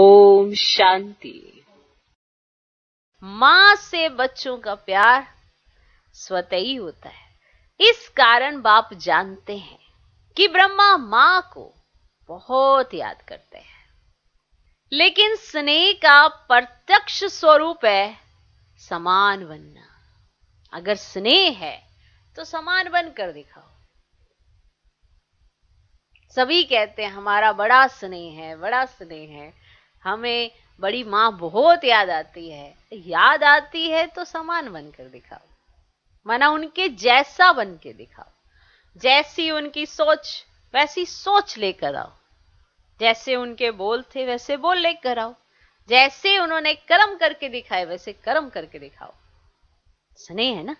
ओम शांति मां से बच्चों का प्यार स्वतः ही होता है इस कारण बाप जानते हैं कि ब्रह्मा मां को बहुत याद करते हैं लेकिन स्नेह का प्रत्यक्ष स्वरूप है समान बनना अगर स्नेह है तो समान बन कर दिखाओ सभी कहते हैं हमारा बड़ा स्नेह है बड़ा स्नेह है हमें बड़ी माँ बहुत याद आती है याद आती है तो समान बनकर दिखाओ माना उनके जैसा बन के दिखाओ जैसी उनकी सोच वैसी सोच लेकर आओ जैसे उनके बोल थे वैसे बोल लेकर आओ जैसे उन्होंने कर्म करके दिखाए वैसे कर्म करके दिखाओ स्नेह है ना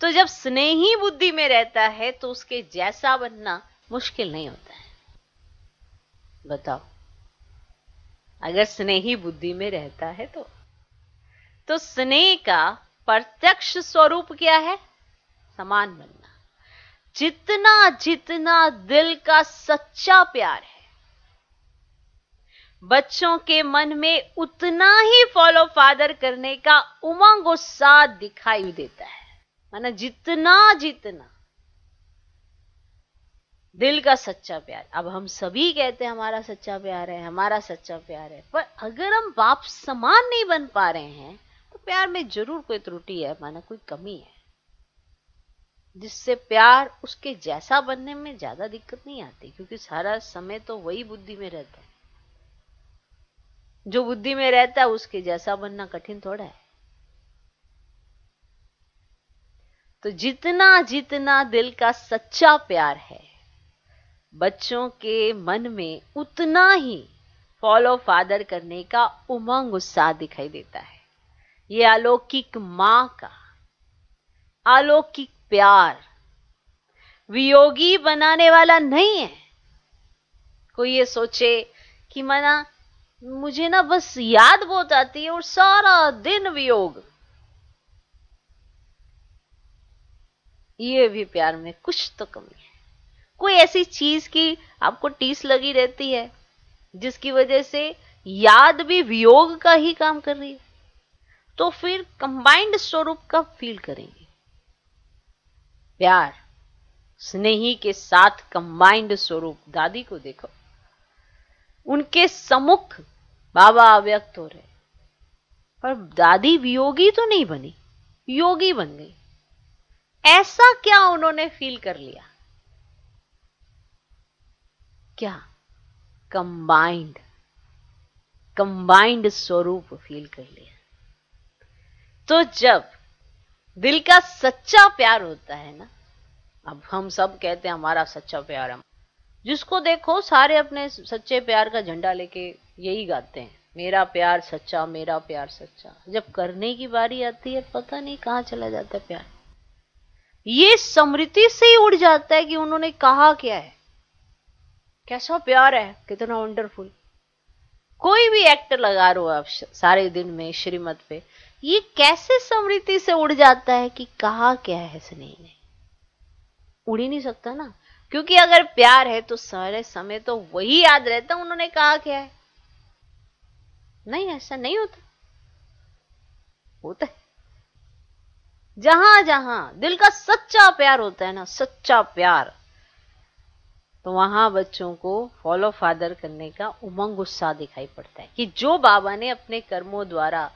तो जब स्नेही बुद्धि में रहता है तो उसके जैसा बनना मुश्किल नहीं होता है बताओ अगर स्नेही बुद्धि में रहता है तो तो स्नेह का प्रत्यक्ष स्वरूप क्या है समान बनना जितना जितना दिल का सच्चा प्यार है बच्चों के मन में उतना ही फॉलो फादर करने का उमंग उत्साह दिखाई देता है माना जितना जितना दिल का सच्चा प्यार अब हम सभी कहते हैं हमारा सच्चा प्यार है हमारा सच्चा प्यार है पर अगर हम बाप समान नहीं बन पा रहे हैं तो प्यार में जरूर कोई त्रुटि है माना कोई कमी है जिससे प्यार उसके जैसा बनने में ज्यादा दिक्कत नहीं आती क्योंकि सारा समय तो वही बुद्धि में रहता है जो बुद्धि में रहता है उसके जैसा बनना कठिन थोड़ा है तो जितना जितना दिल का सच्चा प्यार है बच्चों के मन में उतना ही फॉलो फादर करने का उमंग उत्साह दिखाई देता है ये अलौकिक मां का अलौकिक प्यार वियोगी बनाने वाला नहीं है कोई ये सोचे कि मना मुझे ना बस याद बहुत आती है और सारा दिन वियोग ये भी प्यार में कुछ तो कमी है ऐसी चीज की आपको टीस लगी रहती है जिसकी वजह से याद भी वियोग का ही काम कर रही है तो फिर कंबाइंड स्वरूप का फील करेंगे प्यार स्नेही के साथ कंबाइंड स्वरूप दादी को देखो उनके समुख बाबा अव्यक्त हो रहे पर दादी वियोगी तो नहीं बनी योगी बन गई ऐसा क्या उन्होंने फील कर लिया क्या कंबाइंड कंबाइंड स्वरूप फील कर लिया तो जब दिल का सच्चा प्यार होता है ना अब हम सब कहते हैं हमारा सच्चा प्यार हम जिसको देखो सारे अपने सच्चे प्यार का झंडा लेके यही गाते हैं मेरा प्यार सच्चा मेरा प्यार सच्चा जब करने की बारी आती है पता नहीं कहां चला जाता है प्यार ये स्मृति से ही उड़ जाता है कि उन्होंने कहा क्या है कैसा प्यार है कितना वंडरफुल कोई भी एक्टर लगा रो आप सारे दिन में श्रीमत पे ये कैसे समृद्धि से उड़ जाता है कि कहा क्या है स्नेह ने उड़ ही नहीं सकता ना क्योंकि अगर प्यार है तो सारे समय तो वही याद रहता उन्होंने कहा क्या है नहीं ऐसा नहीं होता होता है जहां जहां दिल का सच्चा प्यार होता है ना सच्चा प्यार तो वहां बच्चों को फॉलो फादर करने का उमंग उत्साह दिखाई पड़ता है कि जो बाबा ने अपने कर्मों द्वारा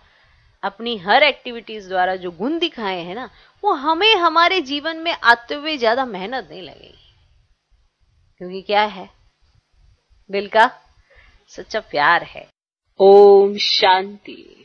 अपनी हर एक्टिविटीज द्वारा जो गुण दिखाए हैं ना वो हमें हमारे जीवन में आते हुए ज्यादा मेहनत नहीं लगेगी क्योंकि क्या है दिल का सच्चा प्यार है ओम शांति